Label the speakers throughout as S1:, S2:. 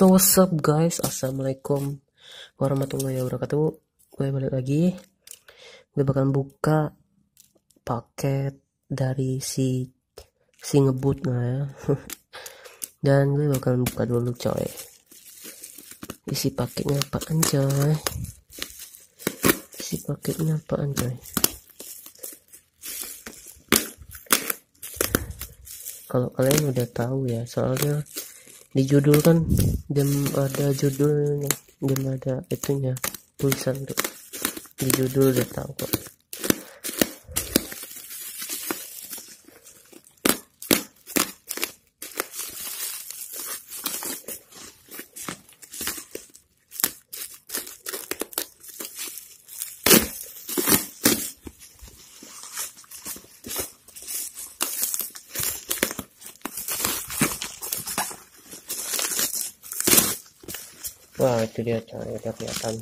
S1: So what's up guys Assalamualaikum warahmatullahi wabarakatuh Gue balik lagi Gue bakal buka Paket dari si Si ngebut nah ya Dan gue bakal buka dulu coy Isi paketnya apaan anjay Isi paketnya apaan anjay kalau kalian udah tahu ya soalnya di judul kan jam ada judulnya jam ada itunya tulisan tuh di judul udah tahu kok wah itu dia cara udah kelihatan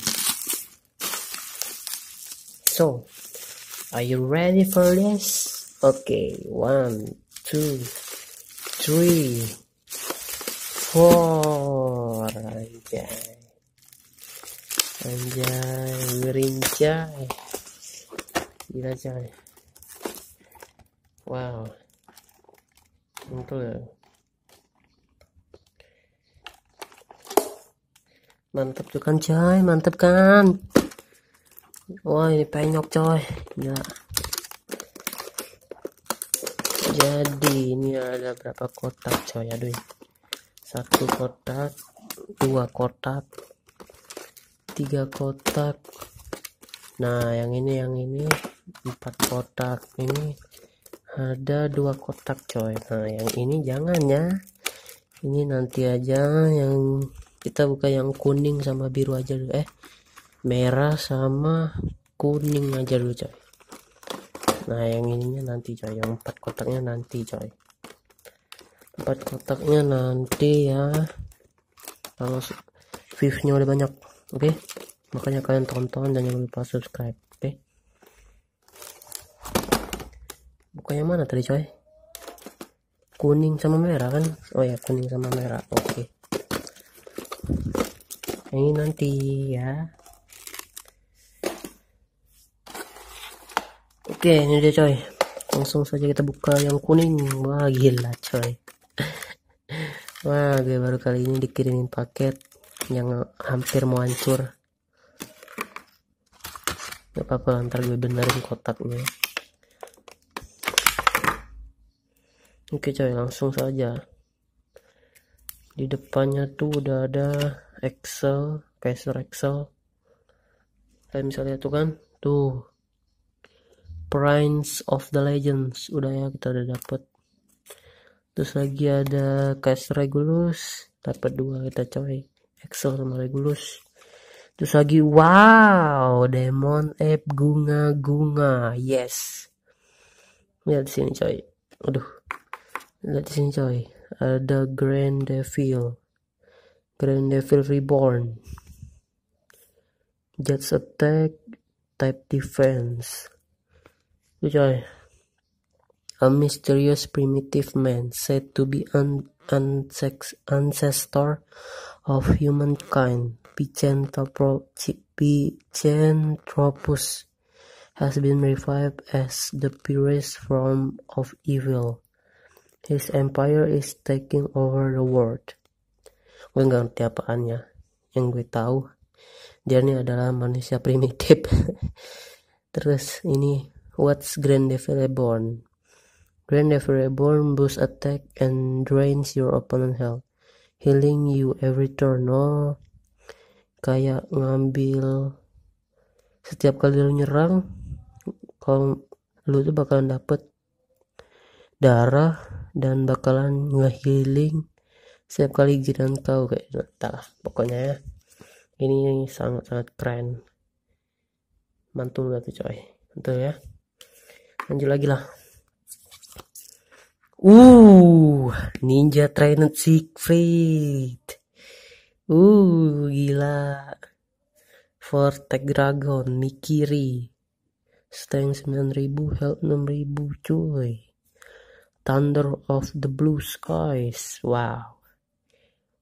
S1: so are you ready for this okay one two three four anjay anjay ngerincai gila coy wow betul mantap tuh kan coy mantap kan wah ini penyok coy ya, jadi ini ada berapa kotak coy aduh satu kotak dua kotak tiga kotak nah yang ini yang ini empat kotak ini ada dua kotak coy nah yang ini jangan ya ini nanti aja yang kita buka yang kuning sama biru aja dulu eh merah sama kuning aja dulu coy nah yang ininya nanti coy yang empat kotaknya nanti coy empat kotaknya nanti ya kalau viewsnya udah banyak oke okay? makanya kalian tonton dan jangan lupa subscribe oke okay? buka yang mana tadi coy kuning sama merah kan oh ya kuning sama merah oke okay ini nanti ya oke ini dia coy langsung saja kita buka yang kuning wah gila coy wah gue baru kali ini dikirimin paket yang hampir mau hancur gak apa-apa ntar gue benerin kotaknya oke coy langsung saja di depannya tuh udah ada Excel Kaiser Excel kalian bisa lihat tuh kan tuh Prince of the Legends udah ya kita udah dapet terus lagi ada Kaiser Regulus dapat dua kita coy Excel sama Regulus terus lagi wow Demon App Gunga. Gunga, yes lihat di sini coy aduh lihat di sini coy ada Grand Devil Grand Devil Reborn Jets Attack Type Defense Which I, a a mysterious primitive man said to be an ancestor of humankind, Pichentropus, has been revived as the purest form of evil. His empire is taking over the world. gue nggak ngerti apaannya yang gue tahu dia ini adalah manusia primitif terus ini what's Grand Devil Reborn Grand Devil Reborn boost attack and drains your opponent health healing you every turn oh kayak ngambil setiap kali lu nyerang kalau lu tuh bakalan dapet darah dan bakalan nge-healing setiap kali jiran tahu kayak gitu. entahlah pokoknya ya ini sangat-sangat keren mantul gak tuh coy itu ya lanjut lagi lah uh ninja trident Siegfried uh gila vortex dragon mikiri Strength 9000 health 6000 coy. thunder of the blue skies wow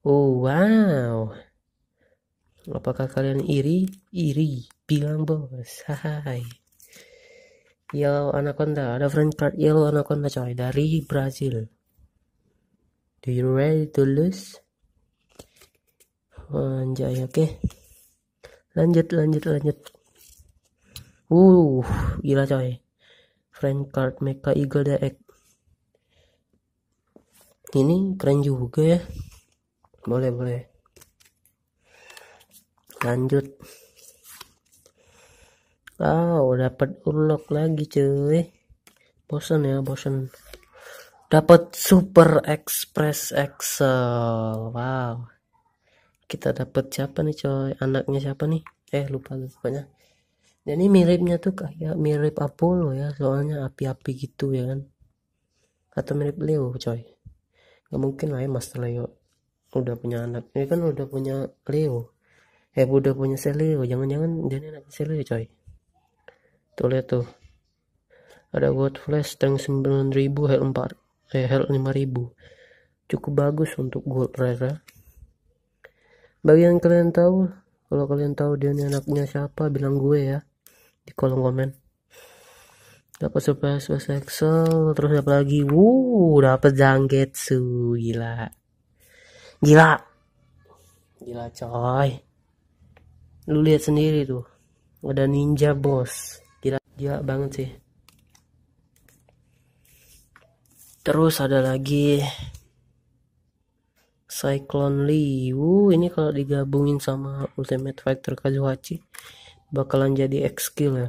S1: Oh, wow. Apakah kalian iri? Iri. Bilang bos. Hai. Yellow Anaconda. Ada friend card Yellow Anaconda coy. Dari Brazil. Do you ready to lose? Anjay, oke. Okay. Lanjut, lanjut, lanjut. Uh, gila coy. Friend card Mecha Eagle DX. Ini keren juga ya boleh boleh lanjut wow ah, oh, dapat unlock lagi cuy bosan ya bosan dapat super express excel wow kita dapat siapa nih coy anaknya siapa nih eh lupa pokoknya jadi miripnya tuh kayak mirip Apollo ya soalnya api-api gitu ya kan atau mirip Leo coy nggak mungkin lah ya Master Leo udah punya anak ini kan udah punya Leo eh udah punya Selio jangan-jangan dia ini anak Selio coy tuh lihat tuh ada God Flash tank 9000 Hell 4 eh Hell 5000 cukup bagus untuk Gold Rare ya. bagi yang kalian tahu kalau kalian tahu dia ini anaknya siapa bilang gue ya di kolom komen dapat surprise surprise excel terus apa lagi wuh dapat jangket gila gila gila coy lu lihat sendiri tuh ada ninja bos gila gila banget sih terus ada lagi Cyclone Lee. Wuh, ini kalau digabungin sama Ultimate Fighter Kazuhachi bakalan jadi X skill ya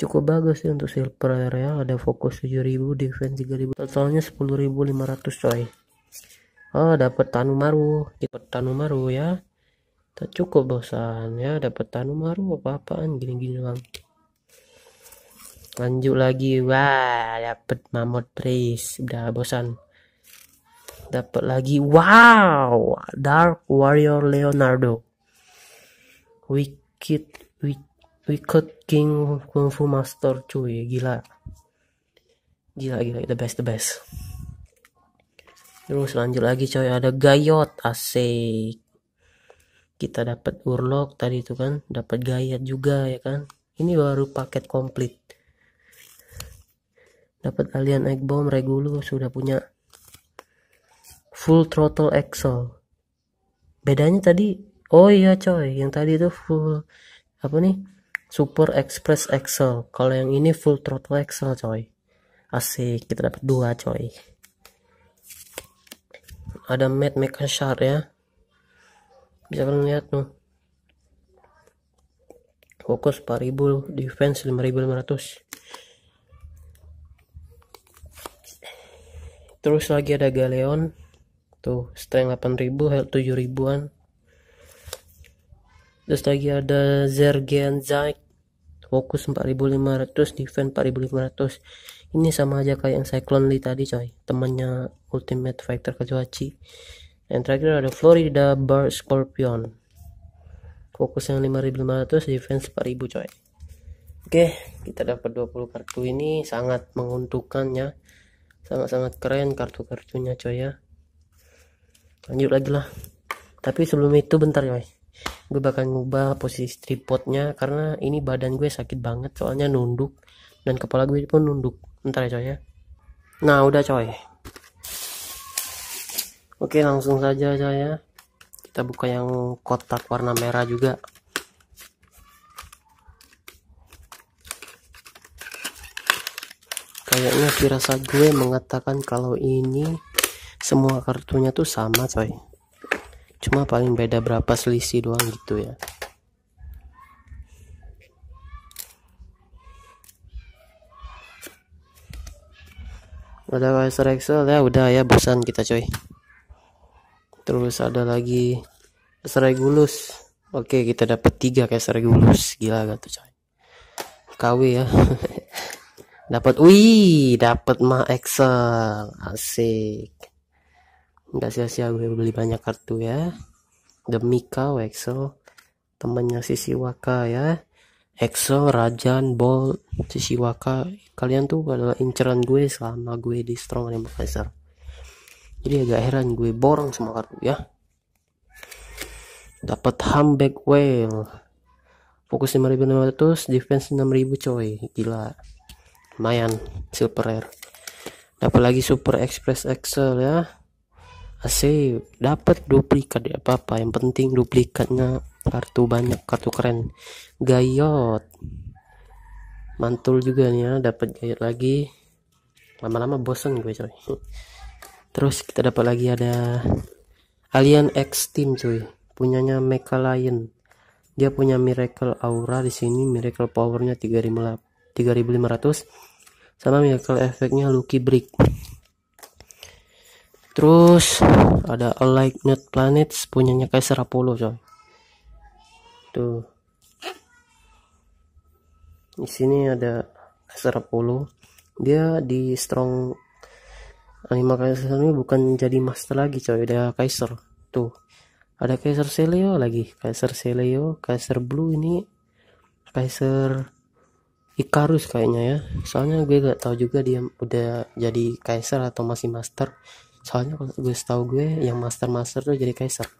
S1: cukup bagus sih untuk silver area ada fokus 7000 defense 3000 totalnya 10500 coy oh dapat tanu maru dapat maru ya tak cukup bosan ya dapat tanu maru apa-apaan gini-gini doang lanjut lagi wah dapat mamut tris udah bosan dapat lagi wow dark warrior leonardo wicked wicked king kungfu master cuy gila gila gila the best the best Terus lanjut lagi coy ada gayot asik. Kita dapat urlok tadi itu kan, dapat gayat juga ya kan. Ini baru paket komplit. Dapat alien egg bomb regulo sudah punya full throttle axle. Bedanya tadi oh iya coy, yang tadi itu full apa nih? Super Express Excel. Kalau yang ini full throttle Excel, coy. Asik, kita dapat dua coy ada Matt McHashar ya bisa kalian lihat tuh fokus 4000 defense 5500 terus lagi ada Galeon tuh strength 8000 health 7000an terus lagi ada Zergen Zaik fokus 4500 defense 4500 ini sama aja kayak yang Cyclone Lee tadi coy temannya Ultimate Fighter Kazuhachi yang terakhir ada Florida Bar Scorpion fokus yang 5500 defense 4000 coy oke kita dapat 20 kartu ini sangat menguntungkan ya sangat-sangat keren kartu-kartunya coy ya lanjut lagi lah tapi sebelum itu bentar coy gue bakal ngubah posisi tripodnya karena ini badan gue sakit banget soalnya nunduk dan kepala gue pun nunduk ntar ya coy ya nah udah coy oke langsung saja coy ya kita buka yang kotak warna merah juga kayaknya firasat gue mengatakan kalau ini semua kartunya tuh sama coy cuma paling beda berapa selisih doang gitu ya ada Master Excel ya udah ya bosan kita coy terus ada lagi Master oke kita dapat tiga kayak Regulus gila gak tuh coy KW ya dapat wih dapat mah Excel asik nggak sia-sia gue beli banyak kartu ya demi kau Excel temennya sisi Waka ya EXO, Rajan, Bol, Sisiwaka, kalian tuh adalah inceran gue selama gue di Strong Animal jadi agak heran gue borong semua kartu ya dapat humpback whale fokus 5500 defense 6000 coy gila lumayan silver rare dapat lagi super express excel ya asik dapat duplikat ya apa apa yang penting duplikatnya kartu banyak kartu keren gayot mantul juga nih ya dapat gayot lagi lama-lama bosen gue coy terus kita dapat lagi ada Alien X Team cuy punyanya Mecha Lion dia punya Miracle Aura di sini Miracle Powernya 3500 sama Miracle efeknya Lucky Brick terus ada night Planets punyanya Kaiser Apollo coy tuh di sini ada serap polo dia di strong 5 kali ini bukan jadi master lagi coy ada kaiser tuh ada kaiser seleo lagi kaiser seleo kaiser blue ini kaiser Ikarus kayaknya ya soalnya gue gak tahu juga dia udah jadi kaiser atau masih master soalnya kalau gue tahu gue yang master master tuh jadi kaiser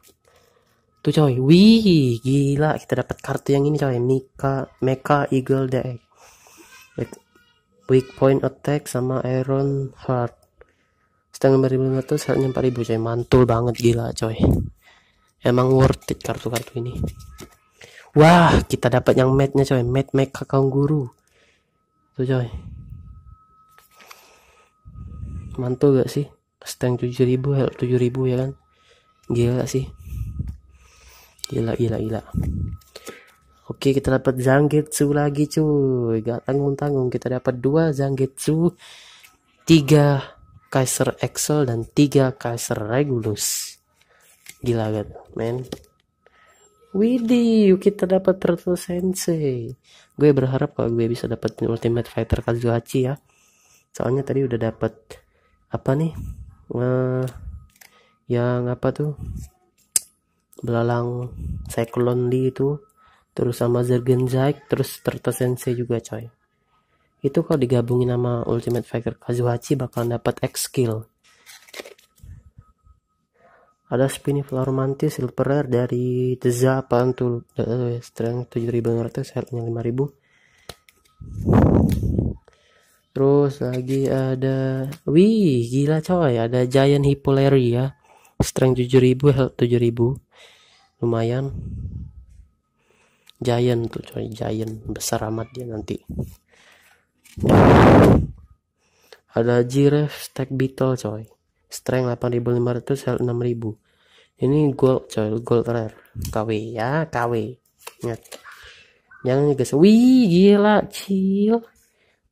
S1: Tuh coy, wih gila kita dapat kartu yang ini coy, Mika, Mecha Eagle Deck. Weak point attack sama Iron Heart. Setengah 5500, harganya 4000 coy, mantul banget gila coy. Emang worth it kartu-kartu ini. Wah, kita dapat yang nya coy, mat Mecha Guru. Tuh coy. Mantul gak sih? Setengah 7000, 7000 ya kan? Gila sih. Gila, gila, gila. Oke, kita dapat Zangetsu lagi, cuy. Gak tanggung-tanggung. Kita dapat dua Zangetsu, tiga Kaiser Excel, dan tiga Kaiser Regulus. Gila, kan, men. Widih, kita dapat Turtle Sensei. Gue berharap kalau gue bisa dapat Ultimate Fighter Kazuhachi ya. Soalnya tadi udah dapat apa nih? Uh, yang apa tuh? belalang Cyclone di itu terus sama Zergen Zaik terus Terta Sensei juga coy itu kalau digabungin sama Ultimate Fighter Kazuhachi bakal dapat X skill ada Flower Mantis Silver Rare dari Teza Pantul uh, Strength 7500 Healthnya 5000 terus lagi ada wih gila coy ada Giant Hippolary ya Strength 7000 Health 7000 lumayan giant tuh coy giant besar amat dia nanti ada jiref stack beetle coy strength 8500 health 6000 ini gold coy gold rare KW ya KW ingat jangan ya, guys wih gila chill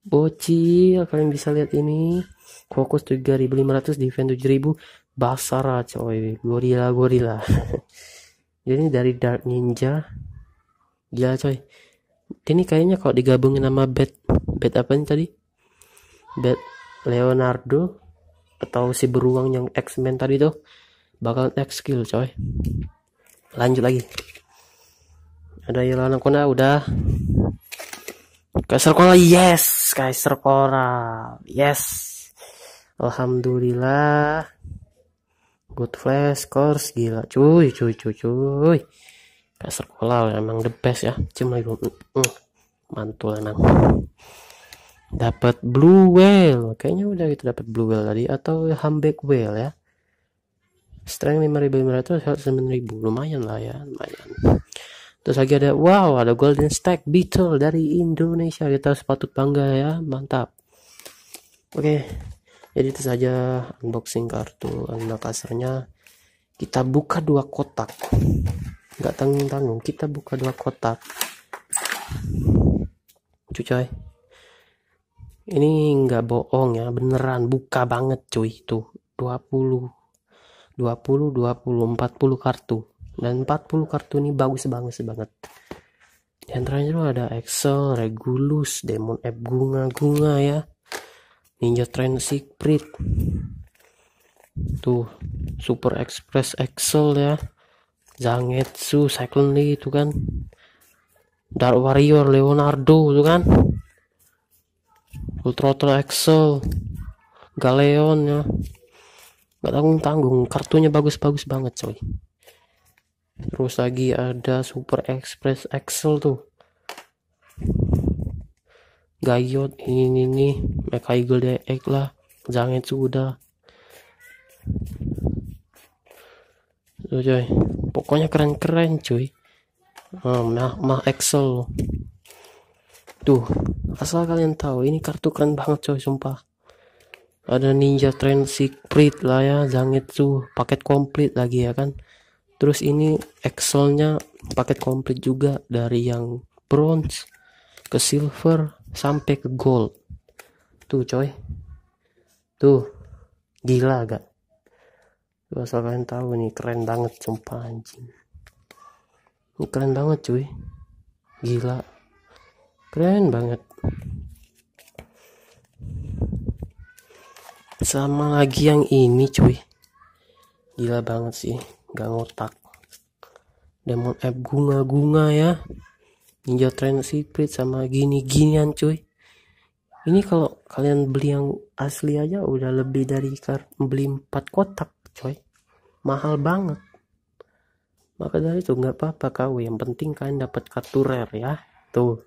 S1: bocil kalian bisa lihat ini fokus 3500 defend 7000 basara coy gorila gorila jadi dari Dark Ninja gila coy ini kayaknya kalau digabungin sama Bat Bat apa nih tadi Bat Leonardo atau si beruang yang X-Men tadi tuh bakal X skill coy lanjut lagi ada Yolanda Kona udah Kaiser Coral yes Kaiser Coral yes Alhamdulillah good flash course gila cuy cuy cuy cuy kasar kolau emang the best ya cuma itu mantul emang dapat blue whale kayaknya udah kita dapat blue whale tadi atau humpback whale ya strength 5500 health 9000 lumayan lah ya lumayan terus lagi ada wow ada golden stack beetle dari Indonesia kita sepatut bangga ya mantap oke okay jadi itu saja unboxing kartu Alina kita buka dua kotak nggak tanggung tanggung kita buka dua kotak cuy ini nggak bohong ya beneran buka banget cuy itu 20 20 20 40 kartu dan 40 kartu ini bagus banget banget yang terakhir ada Excel, Regulus, Demon App Gunga Gunga ya Ninja Train Secret, tuh Super Express Excel ya Zangetsu Cyclone Lee itu kan Dark Warrior Leonardo itu kan Ultra Ultra Excel Galeon ya nggak tanggung tanggung kartunya bagus-bagus banget coy terus lagi ada Super Express Excel tuh Gayot ini ini ini Mekaigo Deek lah itu sudah tuh coy pokoknya keren-keren cuy nah mah Excel tuh asal kalian tahu ini kartu keren banget coy sumpah ada Ninja Train Secret lah ya tuh paket komplit lagi ya kan terus ini Excelnya paket komplit juga dari yang bronze ke silver sampai ke gol tuh coy tuh gila gak tuh asal kalian tahu nih keren banget sumpah anjing keren banget cuy gila keren banget sama lagi yang ini cuy gila banget sih gak ngotak demon app gunga-gunga ya Ninja Train Secret sama gini-ginian cuy ini kalau kalian beli yang asli aja udah lebih dari beli 4 kotak coy mahal banget maka dari itu nggak apa-apa kau yang penting kalian dapat kartu rare ya tuh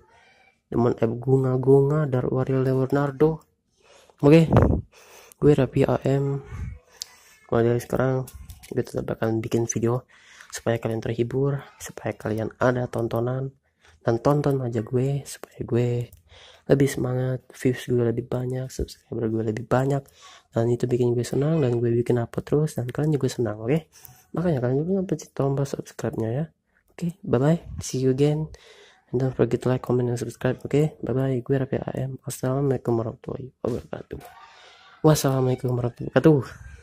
S1: teman F gunga-gunga dari Wario Leonardo oke okay. gue Rapi AM mulai dari sekarang gue tetap akan bikin video supaya kalian terhibur supaya kalian ada tontonan dan tonton aja gue supaya gue lebih semangat views gue lebih banyak subscriber gue lebih banyak dan itu bikin gue senang dan gue bikin apa terus dan kalian juga senang oke okay? makanya kalian juga pencet tombol subscribe nya ya oke okay, bye bye see you again and don't forget to like comment and subscribe oke okay? bye bye gue Raffi AM assalamualaikum warahmatullahi wabarakatuh wassalamualaikum warahmatullahi wabarakatuh